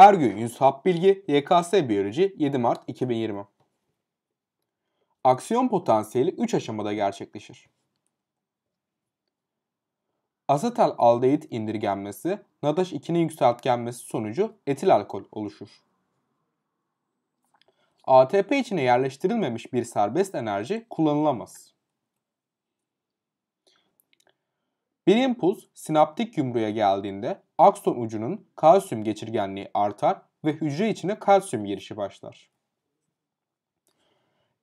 Her gün Yusuf Bilgi, YKS Biyoloji 7 Mart 2020 Aksiyon potansiyeli 3 aşamada gerçekleşir. Asetal aldehit indirgenmesi, NADAŞ 2'nin yükseltgenmesi sonucu etil alkol oluşur. ATP içine yerleştirilmemiş bir serbest enerji kullanılamaz. Bir impuls sinaptik yumruya geldiğinde akson ucunun kalsiyum geçirgenliği artar ve hücre içine kalsiyum girişi başlar.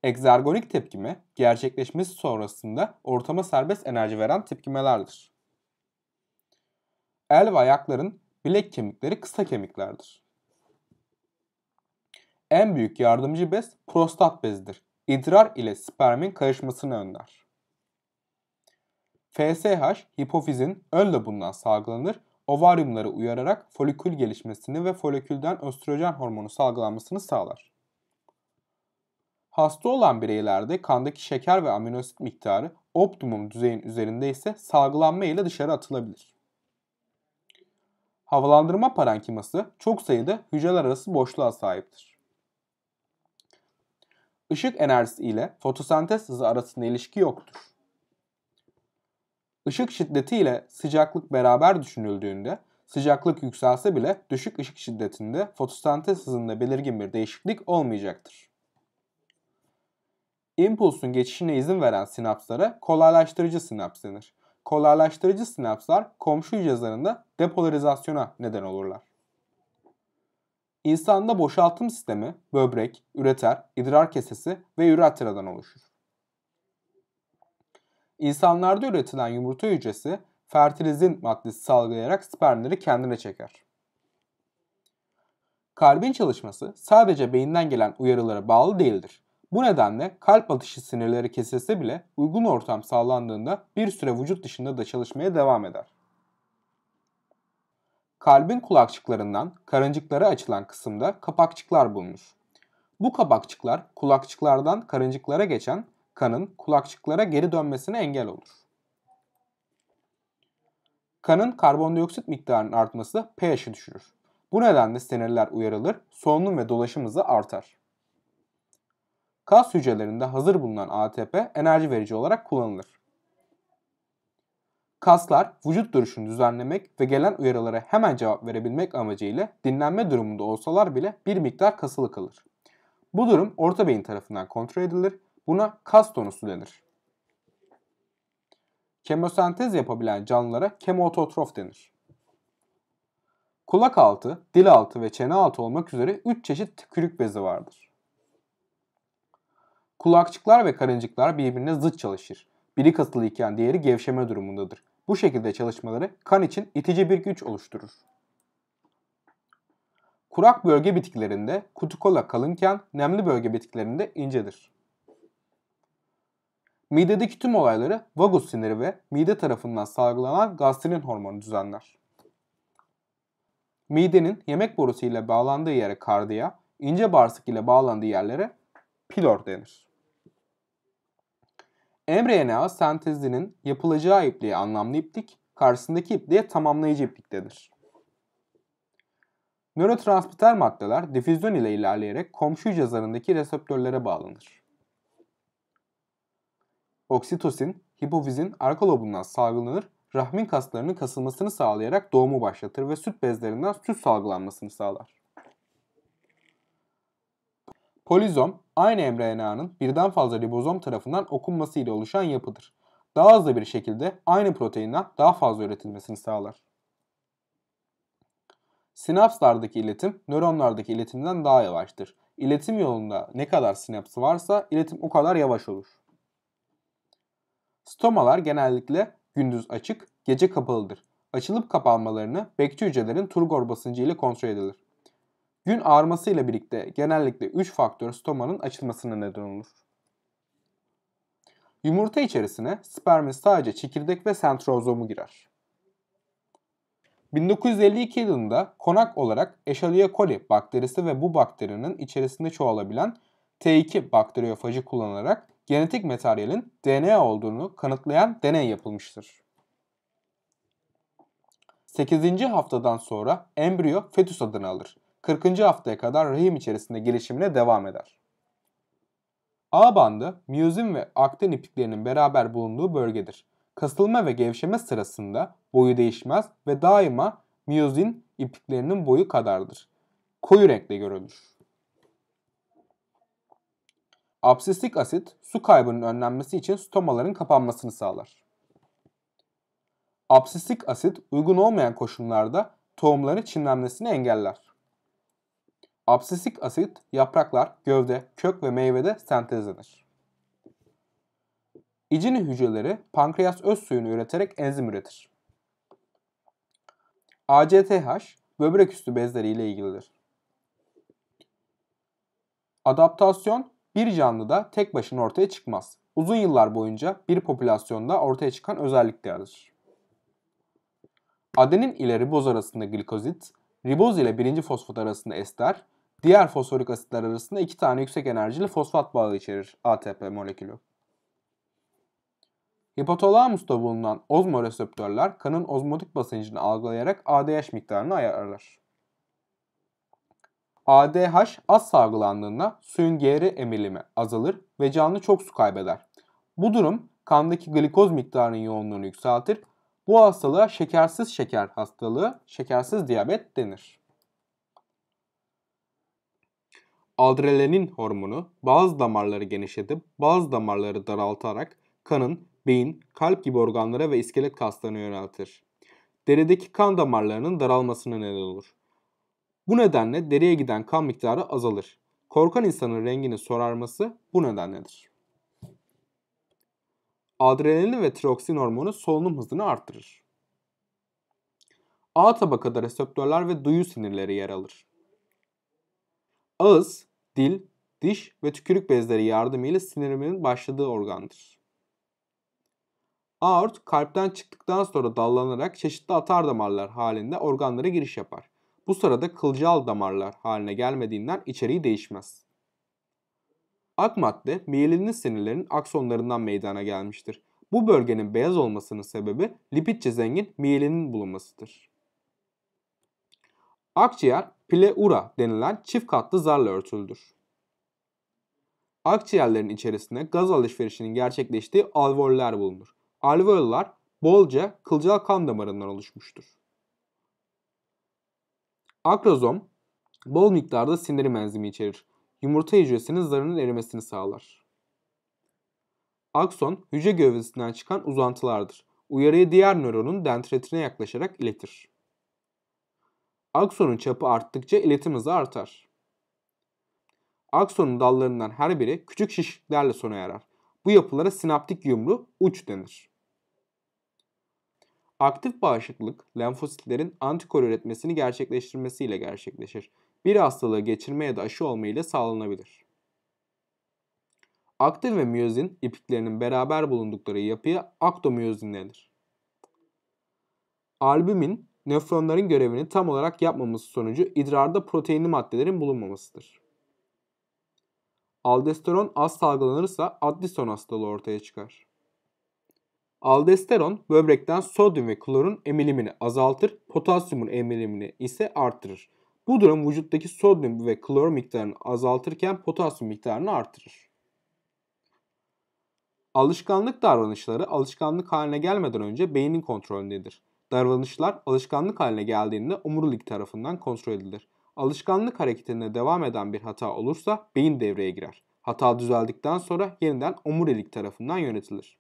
Egzergonik tepkime gerçekleşmesi sonrasında ortama serbest enerji veren tepkimelerdir. El ve ayakların bilek kemikleri kısa kemiklerdir. En büyük yardımcı bez prostat bezidir. İdrar ile spermin karışmasını önler. FSH hipofizin ön lobundan salgılanır, ovaryumları uyararak folikül gelişmesini ve folikülden östrojen hormonu salgılanmasını sağlar. Hasta olan bireylerde kandaki şeker ve aminosit miktarı optimum düzeyin üzerinde ise salgılanma ile dışarı atılabilir. Havalandırma parenkiması çok sayıda hücreler arası boşluğa sahiptir. Işık enerjisi ile fotosentez hızı arasında ilişki yoktur. Işık şiddeti ile sıcaklık beraber düşünüldüğünde sıcaklık yükselse bile düşük ışık şiddetinde fotosentez hızında belirgin bir değişiklik olmayacaktır. İmpulsun geçişine izin veren sinapslara kolaylaştırıcı sinaps denir. Kolaylaştırıcı sinapslar komşu hücrelerinde depolarizasyona neden olurlar. İnsanda boşaltım sistemi böbrek, üreter, idrar kesesi ve üretradan oluşur. İnsanlarda üretilen yumurta hücresi fertilizin maddesi salgılayarak spermleri kendine çeker. Kalbin çalışması sadece beyinden gelen uyarılara bağlı değildir. Bu nedenle kalp atışı sinirleri kesilse bile uygun ortam sağlandığında bir süre vücut dışında da çalışmaya devam eder. Kalbin kulakçıklarından karıncıklara açılan kısımda kapakçıklar bulunur. Bu kapakçıklar kulakçıklardan karıncıklara geçen kanın kulakçıklara geri dönmesine engel olur. Kanın karbondioksit miktarının artması pH'i düşürür. Bu nedenle sinirler uyarılır, solunum ve dolaşım hızı artar. Kas hücrelerinde hazır bulunan ATP enerji verici olarak kullanılır. Kaslar vücut duruşunu düzenlemek ve gelen uyarılara hemen cevap verebilmek amacıyla dinlenme durumunda olsalar bile bir miktar kasılı kalır. Bu durum orta beyin tarafından kontrol edilir Buna kas tonusu denir. Kemosentez yapabilen canlılara kemototrof denir. Kulak altı, dil altı ve çene altı olmak üzere 3 çeşit tükürük bezi vardır. Kulakçıklar ve karıncıklar birbirine zıt çalışır. Biri kasılı iken diğeri gevşeme durumundadır. Bu şekilde çalışmaları kan için itici bir güç oluşturur. Kurak bölge bitkilerinde kutukola kalınken nemli bölge bitkilerinde incedir. Midedeki tüm olayları vagus siniri ve mide tarafından salgılanan gastrin hormonu düzenler. Midenin yemek borusu ile bağlandığı yere kardiya, ince bağırsak ile bağlandığı yerlere pilor denir. mRNA sentezinin yapılacağı ipliğe anlamlı iplik, karşısındaki ipliğe tamamlayıcı iplik denir. Nörotransmitter maddeler difüzyon ile ilerleyerek komşu hücre zarındaki reseptörlere bağlanır. Oksitosin, hipofizin, arka lobundan salgılanır, rahmin kaslarının kasılmasını sağlayarak doğumu başlatır ve süt bezlerinden süt salgılanmasını sağlar. Polizom, aynı mRNA'nın birden fazla ribozom tarafından okunması ile oluşan yapıdır. Daha hızlı bir şekilde aynı proteinden daha fazla üretilmesini sağlar. Sinapslardaki iletim nöronlardaki iletimden daha yavaştır. İletim yolunda ne kadar sinaps varsa iletim o kadar yavaş olur. Stomalar genellikle gündüz açık, gece kapalıdır. Açılıp kapanmalarını bekçi hücrelerin turgor basıncı ile kontrol edilir. Gün ağarmasıyla birlikte genellikle 3 faktör stomanın açılmasına neden olur. Yumurta içerisine spermin sadece çekirdek ve sentrozomu girer. 1952 yılında konak olarak Escherichia coli bakterisi ve bu bakterinin içerisinde çoğalabilen T2 bakteriyofajı kullanarak genetik materyalin DNA olduğunu kanıtlayan deney yapılmıştır. 8. haftadan sonra embriyo fetüs adını alır. 40. haftaya kadar rahim içerisinde gelişimine devam eder. A bandı, miyozin ve aktin ipliklerinin beraber bulunduğu bölgedir. Kasılma ve gevşeme sırasında boyu değişmez ve daima miyozin ipliklerinin boyu kadardır. Koyu renkte görülür. Absistik asit su kaybının önlenmesi için stomaların kapanmasını sağlar. Absistik asit uygun olmayan koşullarda tohumların çimlenmesini engeller. Absistik asit yapraklar, gövde, kök ve meyvede sentezlenir. İcini hücreleri pankreas öz suyunu üreterek enzim üretir. ACTH böbrek üstü bezleri ile ilgilidir. Adaptasyon bir canlı da tek başına ortaya çıkmaz. Uzun yıllar boyunca bir popülasyonda ortaya çıkan özelliklerdir. Adenin ile riboz arasında glikozit, riboz ile birinci fosfat arasında ester, diğer fosforik asitler arasında iki tane yüksek enerjili fosfat bağı içerir ATP molekülü. Hipotalamus'ta bulunan ozmoreseptörler kanın ozmotik basıncını algılayarak ADH miktarını ayarlar. ADH az salgılandığında suyun geri emilimi azalır ve canlı çok su kaybeder. Bu durum kandaki glikoz miktarının yoğunluğunu yükseltir. Bu hastalığa şekersiz şeker hastalığı, şekersiz diyabet denir. Adrenalin hormonu bazı damarları genişletip bazı damarları daraltarak kanın, beyin, kalp gibi organlara ve iskelet kaslarına yöneltir. Derideki kan damarlarının daralmasına neden olur. Bu nedenle deriye giden kan miktarı azalır. Korkan insanın rengini sorarması bu nedenledir. Adrenalin ve tiroksin hormonu solunum hızını arttırır. A tabakada reseptörler ve duyu sinirleri yer alır. Ağız, dil, diş ve tükürük bezleri yardımıyla sinirimin başladığı organdır. Aort kalpten çıktıktan sonra dallanarak çeşitli atar damarlar halinde organlara giriş yapar. Bu sırada kılcal damarlar haline gelmediğinden içeriği değişmez. Ak madde miyelinli sinirlerin aksonlarından meydana gelmiştir. Bu bölgenin beyaz olmasının sebebi lipidçe zengin miyelinin bulunmasıdır. Akciğer pleura denilen çift katlı zarla örtülüdür. Akciğerlerin içerisinde gaz alışverişinin gerçekleştiği alveoller bulunur. Alveoller bolca kılcal kan damarından oluşmuştur. Akrazom bol miktarda sindirim enzimi içerir. Yumurta hücresinin zarının erimesini sağlar. Akson hücre gövdesinden çıkan uzantılardır. Uyarıyı diğer nöronun dendritine yaklaşarak iletir. Aksonun çapı arttıkça iletim hızı artar. Aksonun dallarından her biri küçük şişliklerle sona erer. Bu yapılara sinaptik yumru uç denir. Aktif bağışıklık, lenfositlerin antikor üretmesini gerçekleştirmesiyle gerçekleşir. Bir hastalığı geçirme ya da aşı olma ile sağlanabilir. Aktin ve miyozin ipiklerinin beraber bulundukları yapıya aktomiyozin denir. Albümin, nefronların görevini tam olarak yapmaması sonucu idrarda proteinli maddelerin bulunmamasıdır. Aldosteron az salgılanırsa Addison hastalığı ortaya çıkar. Aldesteron böbrekten sodyum ve klorun emilimini azaltır, potasyumun emilimini ise artırır. Bu durum vücuttaki sodyum ve klor miktarını azaltırken potasyum miktarını artırır. Alışkanlık davranışları alışkanlık haline gelmeden önce beynin kontrolündedir. Davranışlar alışkanlık haline geldiğinde omurilik tarafından kontrol edilir. Alışkanlık hareketine devam eden bir hata olursa beyin devreye girer. Hata düzeldikten sonra yeniden omurilik tarafından yönetilir.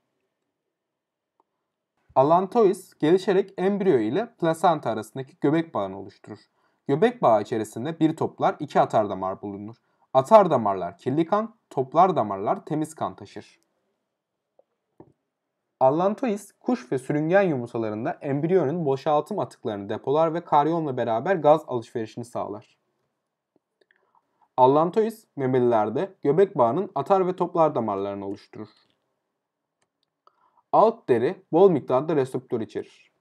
Allantois gelişerek embriyo ile plasenta arasındaki göbek bağını oluşturur. Göbek bağı içerisinde bir toplar iki atar damar bulunur. Atar damarlar kirli kan, toplar damarlar temiz kan taşır. Allantois, kuş ve sürüngen yumurtalarında embriyonun boşaltım atıklarını depolar ve karyonla beraber gaz alışverişini sağlar. Allantois memelilerde göbek bağının atar ve toplar damarlarını oluşturur. Alt deri bol miktarda reseptör içerir.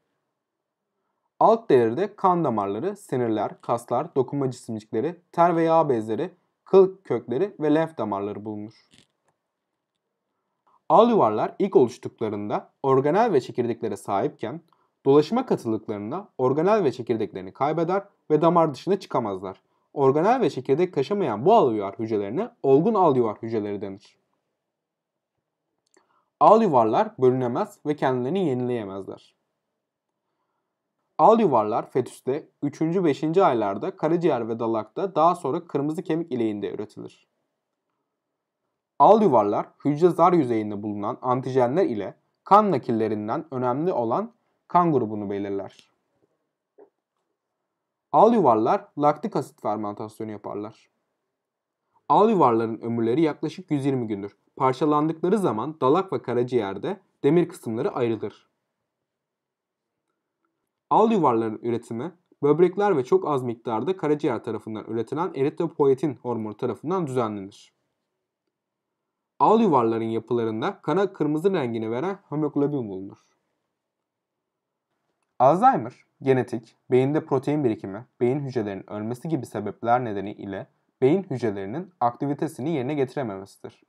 Alt deride kan damarları, sinirler, kaslar, dokunma cisimcikleri, ter ve yağ bezleri, kıl kökleri ve lenf damarları bulunur. Al yuvarlar ilk oluştuklarında organel ve çekirdeklere sahipken dolaşıma katıldıklarında organel ve çekirdeklerini kaybeder ve damar dışına çıkamazlar. Organel ve çekirdek taşımayan bu al yuvar hücrelerine olgun al yuvar hücreleri denir. Al yuvarlar bölünemez ve kendilerini yenileyemezler. Al yuvarlar fetüste 3. 5. aylarda karaciğer ve dalakta daha sonra kırmızı kemik ileğinde üretilir. Al yuvarlar hücre zar yüzeyinde bulunan antijenler ile kan nakillerinden önemli olan kan grubunu belirler. Al yuvarlar laktik asit fermentasyonu yaparlar. Al yuvarların ömürleri yaklaşık 120 gündür parçalandıkları zaman dalak ve karaciğerde demir kısımları ayrılır. Al yuvarların üretimi böbrekler ve çok az miktarda karaciğer tarafından üretilen eritropoietin hormonu tarafından düzenlenir. Al yuvarların yapılarında kana kırmızı rengini veren hemoglobin bulunur. Alzheimer, genetik, beyinde protein birikimi, beyin hücrelerinin ölmesi gibi sebepler nedeniyle beyin hücrelerinin aktivitesini yerine getirememesidir.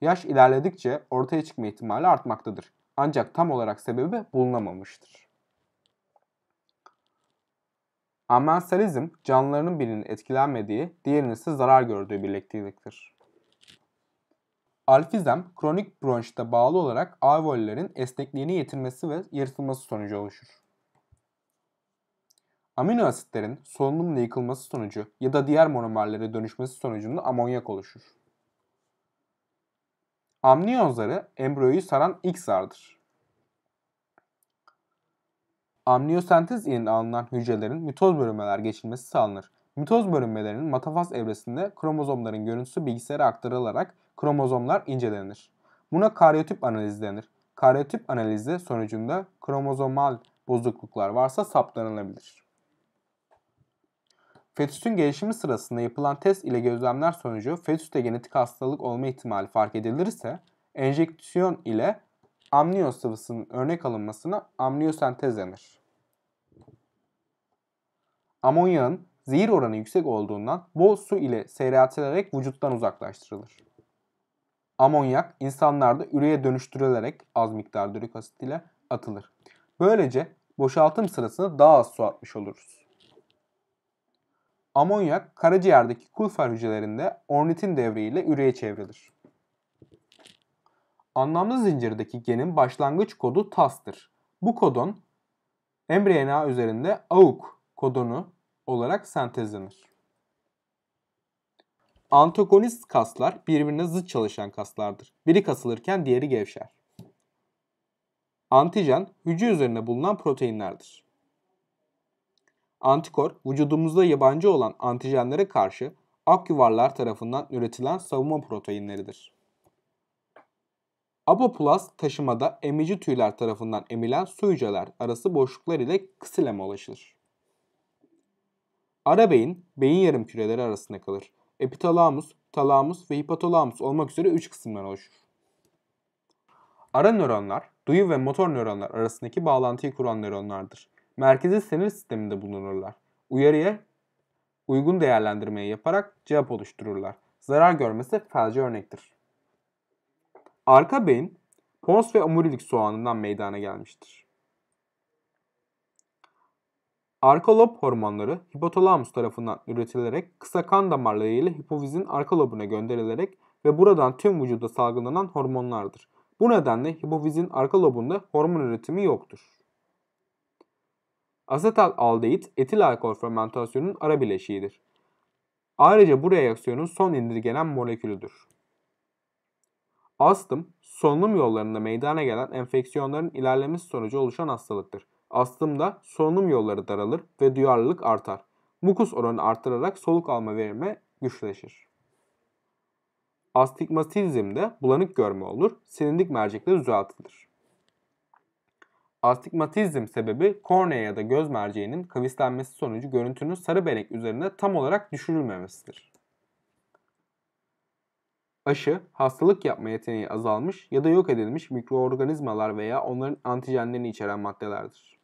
Yaş ilerledikçe ortaya çıkma ihtimali artmaktadır. Ancak tam olarak sebebi bulunamamıştır. Amensalizm canlıların birinin etkilenmediği, diğerinin ise zarar gördüğü birlikteliktir. Alfizem, kronik bronşta bağlı olarak alveollerin esnekliğini yitirmesi ve yırtılması sonucu oluşur. Amino asitlerin solunumla yıkılması sonucu ya da diğer monomerlere dönüşmesi sonucunda amonyak oluşur. Amniyon zarı embriyoyu saran ilk zardır. Amniyosentez yerine alınan hücrelerin mitoz bölünmeler geçilmesi sağlanır. Mitoz bölünmelerinin matafaz evresinde kromozomların görüntüsü bilgisayara aktarılarak kromozomlar incelenir. Buna karyotip analizi denir. Karyotip analizi sonucunda kromozomal bozukluklar varsa saptanılabilir. Fetüsün gelişimi sırasında yapılan test ile gözlemler sonucu fetüste genetik hastalık olma ihtimali fark edilirse enjeksiyon ile amniyon sıvısının örnek alınmasına amniyosentez denir. Amonyanın zehir oranı yüksek olduğundan bol su ile seyreltilerek vücuttan uzaklaştırılır. Amonyak insanlarda üreye dönüştürülerek az miktarda ürik asit ile atılır. Böylece boşaltım sırasında daha az su atmış oluruz. Amonyak karaciğerdeki kulfer hücrelerinde ornitin devreyiyle üreye çevrilir. Anlamlı zincirdeki genin başlangıç kodu TAS'tır. Bu kodon mRNA üzerinde AUK kodonu olarak sentezlenir. Antagonist kaslar birbirine zıt çalışan kaslardır. Biri kasılırken diğeri gevşer. Antijen hücre üzerinde bulunan proteinlerdir. Antikor, vücudumuzda yabancı olan antijenlere karşı akyuvarlar tarafından üretilen savunma proteinleridir. Apoplast taşımada emici tüyler tarafından emilen su hücreler arası boşluklar ile ksileme ulaşır. Ara beyin, beyin yarım küreleri arasında kalır. Epitalamus, talamus ve hipotalamus olmak üzere 3 kısımdan oluşur. Ara nöronlar, duyu ve motor nöronlar arasındaki bağlantıyı kuran nöronlardır merkezi sinir sisteminde bulunurlar. Uyarıya uygun değerlendirmeyi yaparak cevap oluştururlar. Zarar görmesi felci örnektir. Arka beyin pons ve omurilik soğanından meydana gelmiştir. Arka lob hormonları hipotalamus tarafından üretilerek kısa kan damarları ile hipofizin arka lobuna gönderilerek ve buradan tüm vücuda salgılanan hormonlardır. Bu nedenle hipofizin arka lobunda hormon üretimi yoktur. Asetal aldehit etil alkol fermentasyonunun ara bileşiğidir. Ayrıca bu reaksiyonun son indirgenen molekülüdür. Astım, solunum yollarında meydana gelen enfeksiyonların ilerlemesi sonucu oluşan hastalıktır. Astımda solunum yolları daralır ve duyarlılık artar. Mukus oranı artırarak soluk alma verimi güçleşir. Astigmatizmde bulanık görme olur, silindik mercekler düzeltilir. Astigmatizm sebebi kornea ya da göz merceğinin kavislenmesi sonucu görüntünün sarı berek üzerinde tam olarak düşürülmemesidir. Aşı, hastalık yapma yeteneği azalmış ya da yok edilmiş mikroorganizmalar veya onların antijenlerini içeren maddelerdir.